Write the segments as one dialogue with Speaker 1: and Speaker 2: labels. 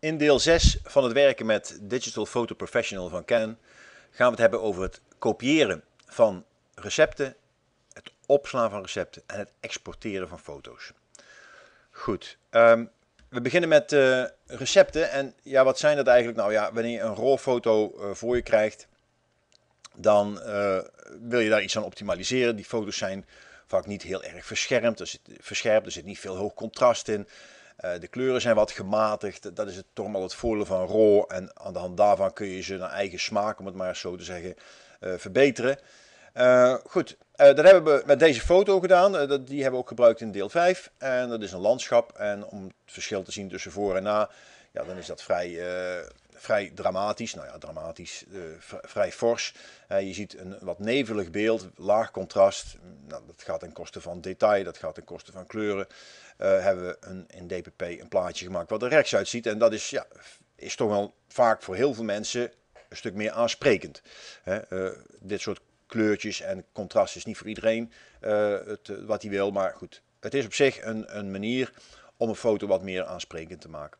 Speaker 1: In deel 6 van het werken met Digital Photo Professional van Canon gaan we het hebben over het kopiëren van recepten, het opslaan van recepten en het exporteren van foto's. Goed, ehm, we beginnen met eh, recepten. En ja, wat zijn dat eigenlijk? Nou ja, wanneer je een rolfoto uh, eh, voor je krijgt, dan eh, wil je daar iets aan optimaliseren. Die foto's zijn vaak niet heel erg verschermd, Er zit, verscherpt, er zit niet veel hoog contrast in. Eh, de kleuren zijn wat gematigd. Dat is het, toch wel het voordeel van RAW. En aan de hand daarvan kun je ze naar eigen smaak, om het maar zo te zeggen, eh, verbeteren. Eh, goed, uh, dat hebben we met deze foto gedaan. dat, die hebben we ook gebruikt in deel 5. En dat is een landschap. En om het verschil te zien tussen voor en na, ja, dan is dat vrij vrij dramatisch. Nou ja, dramatisch, eh, vrij fors. je ziet een wat nevelig beeld, laag contrast. Nou, dat gaat ten koste van detail, dat gaat ten koste van kleuren. Eh, hebben we een, in DPP een plaatje gemaakt wat er rechts uitziet. En dat is, ja, is toch wel vaak voor heel veel mensen een stuk meer aansprekend. Eh, dit soort kleurtjes en contrast is niet voor iedereen het, wat hij wil. Maar goed, het is op zich een, een manier om een foto wat meer aansprekend te maken.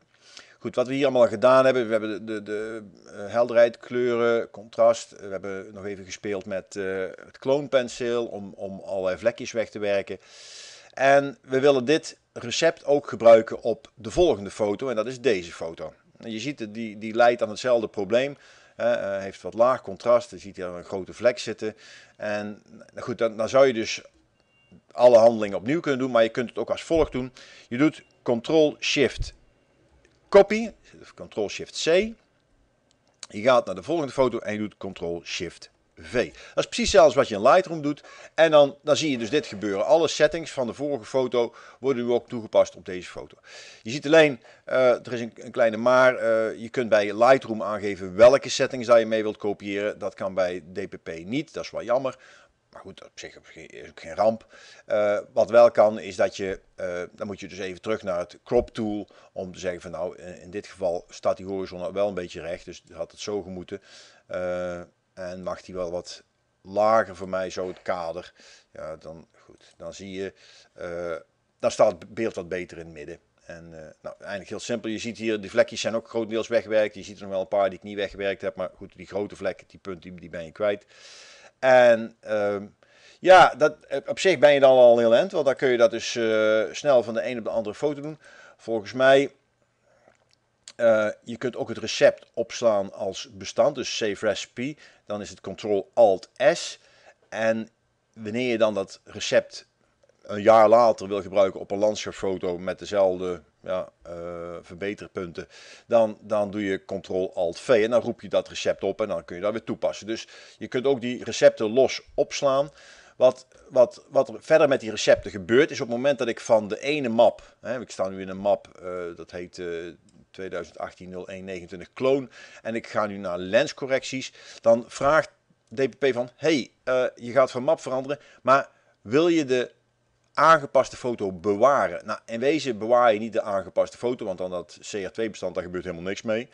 Speaker 1: Goed, wat we hier allemaal gedaan hebben, we hebben de, de, eh, helderheid, kleuren, contrast. Eh, we hebben nog even gespeeld met eh, het kloonpenseel om, om allerlei vlekjes weg te werken. En we willen dit recept ook gebruiken op de volgende foto en dat is deze foto. En je ziet die, die leidt aan hetzelfde probleem. Uh, heeft wat laag contrast, je ziet hier een grote vlek zitten. En nou goed, dan, dan zou je dus alle handelingen opnieuw kunnen doen, maar je kunt het ook als volgt doen. Je doet Ctrl-Shift copy, Ctrl-Shift-C. Je gaat naar de volgende foto en je doet ctrl shift V. Dat is precies zelfs wat je in Lightroom doet. En dan, dan zie je dus dit gebeuren. Alle settings van de vorige foto worden nu ook toegepast op deze foto. Je ziet alleen, eh, er is een, een kleine maar. Eh, je kunt bij Lightroom aangeven welke settings daar je mee wilt kopiëren. Dat kan bij DPP niet, dat is wel jammer. Maar goed, op zich is ook geen ramp. Eh, wat wel kan, is dat je, eh, dan moet je dus even terug naar het crop tool om te zeggen van nou, in, dit geval staat die horizon nou wel een beetje recht, dus had het zo gemoeten. Eh, en mag die wel wat lager voor mij, zo het kader. Ja, dan, goed, dan zie je, dan staat het beeld wat beter in het midden. En nou, eigenlijk heel simpel, je ziet hier, de vlekjes zijn ook grotendeels weggewerkt. Je ziet er nog wel een paar die ik niet weggewerkt heb, maar goed, die grote vlekken, die punt, die ben je kwijt. En ehm, ja, dat, eh, op zich ben je dan al heel end, want dan kun je dat dus eh, snel van de ene op de andere foto doen. Volgens mij, uh, je kunt ook het recept opslaan als bestand, dus save recipe. Dan is het Ctrl-Alt-S. En wanneer je dan dat recept een jaar later wil gebruiken op een landschapsfoto met dezelfde ja, eh, verbeterpunten, dan, dan doe je Ctrl-Alt-V en dan roep je dat recept op en dan kun je dat weer toepassen. Dus je kunt ook die recepten los opslaan. Wat, wat, wat er verder met die recepten gebeurt, is op het moment dat ik van de ene map, hè, ik sta nu in een map, eh, dat heet uh, 2018-0129 Clone, en ik ga nu naar lenscorrecties, dan vraagt DPP van, hey, eh, je gaat van map veranderen, maar wil je de aangepaste foto bewaren. Nou, in wezen bewaar je niet de aangepaste foto, want dan dat CR2-bestand daar gebeurt helemaal niks mee.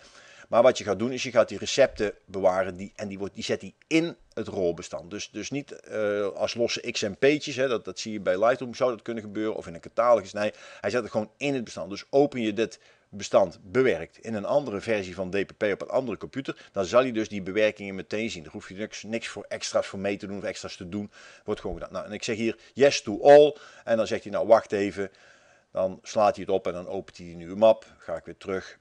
Speaker 1: Maar wat je gaat doen is je gaat die recepten bewaren die, en die, wordt, die zet die in het rolbestand. Dus, dus niet eh, als losse XMP'tjes. hè, dat, dat zie je bij Lightroom, zou dat kunnen gebeuren, of in een catalogus. Nee, hij zet het gewoon in het bestand. Dus open je dit bestand bewerkt in een andere versie van DPP op een andere computer, dan zal je dus die bewerkingen meteen zien. Daar hoef je niks, niks voor extra's voor mee te doen of extra's te doen. Wordt gewoon gedaan. Nou, en ik zeg hier yes to all. En dan zegt hij nou wacht even. Dan slaat hij het op en dan opent hij die nieuwe map. Ga ik weer terug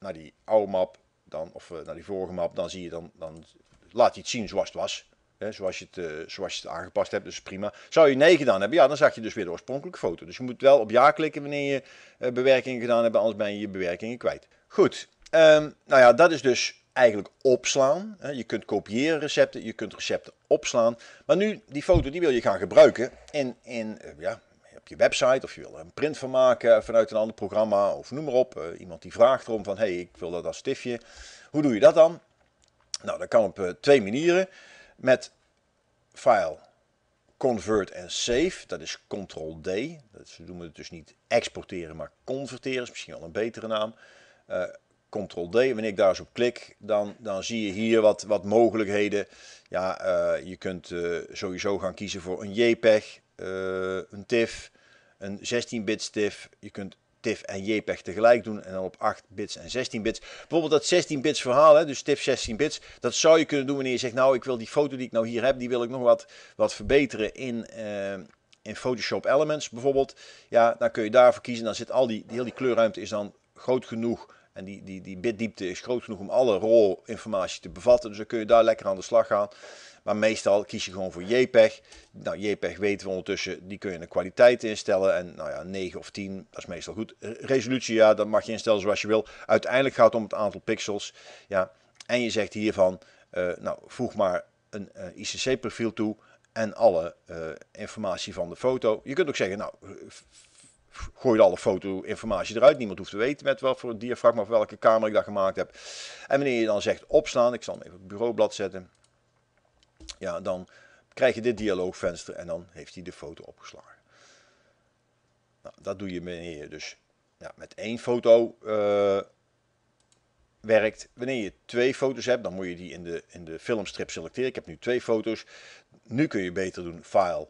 Speaker 1: naar die oude map. Dan, of eh, naar die vorige map. Dan zie je dan, dan laat hij het zien zoals het was. Hè, zoals, je het, eh, zoals je het aangepast hebt, dus prima. Zou je 9 gedaan hebben, ja, dan zag je dus weer de oorspronkelijke foto. Dus je moet wel op ja klikken wanneer je eh, bewerkingen gedaan hebt, anders ben je je bewerkingen kwijt. Goed, ehm, nou ja, dat is dus eigenlijk opslaan. Je kunt kopiëren recepten, je kunt recepten opslaan. Maar nu, die foto die wil je gaan gebruiken in, in, eh, ja, op je website of je wil er een print van maken vanuit een ander programma of noem maar op. Iemand die vraagt erom van, hé, hey, ik wil dat als stiftje. Hoe doe je dat dan? Nou, dat kan op twee manieren met file convert en save. Dat is ctrl D. Dat ze doen het dus niet exporteren, maar converteren. is misschien wel een betere naam. Uh, eh, ctrl D. Wanneer ik daar zo klik, dan, dan zie je hier wat, wat mogelijkheden. Ja, eh, je kunt eh, sowieso gaan kiezen voor een JPEG, een TIFF, een 16-bit TIFF. Je kunt TIFF en JPEG tegelijk doen en dan op 8 bits en 16 bits. Bijvoorbeeld dat 16 bits verhaal, hè, dus TIFF 16 bits, dat zou je kunnen doen wanneer je zegt, nou ik wil die foto die ik nou hier heb, die wil ik nog wat, wat verbeteren in, eh, in Photoshop Elements bijvoorbeeld. Ja, dan kun je daarvoor kiezen, dan zit al die, die, heel die kleurruimte is dan groot genoeg en die, die, die bitdiepte is groot genoeg om alle RAW informatie te bevatten. Dus dan kun je daar lekker aan de slag gaan. Maar meestal kies je gewoon voor JPEG. Nou, JPEG weten we ondertussen, die kun je de kwaliteit instellen. En nou ja, 9 of 10, dat is meestal goed. Eh, resolutie, ja, dat mag je instellen zoals je wil. Uiteindelijk gaat het om het aantal pixels. Ja, en je zegt hiervan, eh, nou, voeg maar een eh, ICC-profiel toe en alle informatie van de foto. Je kunt ook zeggen, nou, gooi alle foto-informatie eruit. Niemand hoeft te weten met wat voor diafragma of welke camera ik dat gemaakt heb. En wanneer je dan zegt opslaan, ik zal hem even op het bureaublad zetten. Ja, dan krijg je dit dialoogvenster en dan heeft hij de foto opgeslagen. Nou, dat doe je wanneer dus ja, met één foto eh, werkt. Wanneer je twee foto's hebt, dan moet je die in de, in de filmstrip selecteren. Ik heb nu twee foto's. Nu kun je beter doen file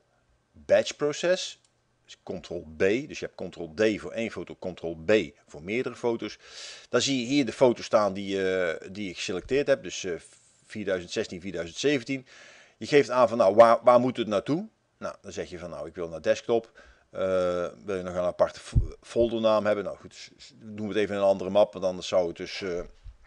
Speaker 1: batch process. Dus Ctrl-B, dus je hebt Ctrl-D voor één foto, Ctrl-B voor meerdere foto's. Dan zie je hier de foto's staan die, uh, die je geselecteerd hebt, dus uh, 2016, 2017. Je geeft aan van nou, waar, waar moet het naartoe? Nou, dan zeg je van nou, ik wil naar desktop. Eh, wil je nog een aparte foldernaam hebben? Nou goed, doen we het even in een andere map, want anders zou het dus eh,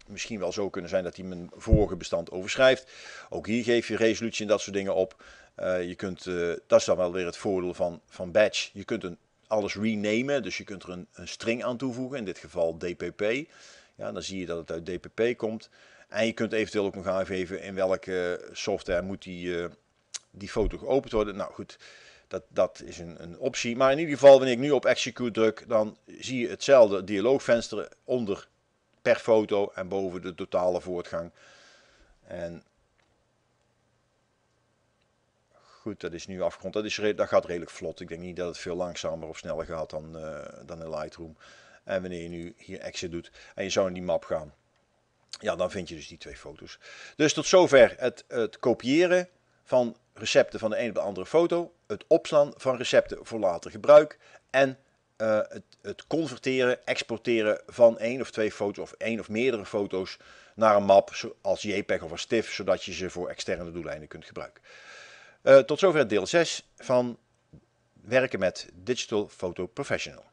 Speaker 1: misschien wel zo kunnen zijn dat hij mijn vorige bestand overschrijft. Ook hier geef je resolutie en dat soort dingen op. Eh, je kunt, dat is dan wel weer het voordeel van, van batch. Je kunt een, alles renamen, dus je kunt er een, een string aan toevoegen, in dit geval dpp. Ja, dan zie je dat het uit dpp komt. En je kunt eventueel ook nog aangeven in welke software moet die, eh, die foto geopend worden. Nou goed, dat, dat is een, een optie. Maar in ieder geval, wanneer ik nu op execute druk, dan zie je hetzelfde dialoogvenster onder per foto en boven de totale voortgang. En goed, dat is nu afgerond. Dat, is, dat gaat redelijk vlot. Ik denk niet dat het veel langzamer of sneller gaat dan, uh, dan in Lightroom. En wanneer je nu hier exit doet en je zou in die map gaan, ja, dan vind je dus die twee foto's. Dus tot zover het, het kopiëren van recepten van de een op de andere foto, het opslaan van recepten voor later gebruik en eh, het, het, converteren, exporteren van één of twee foto's of één of meerdere foto's naar een map als JPEG of als TIFF, zodat je ze voor externe doeleinden kunt gebruiken. Eh, tot zover deel 6 van werken met Digital Photo Professional.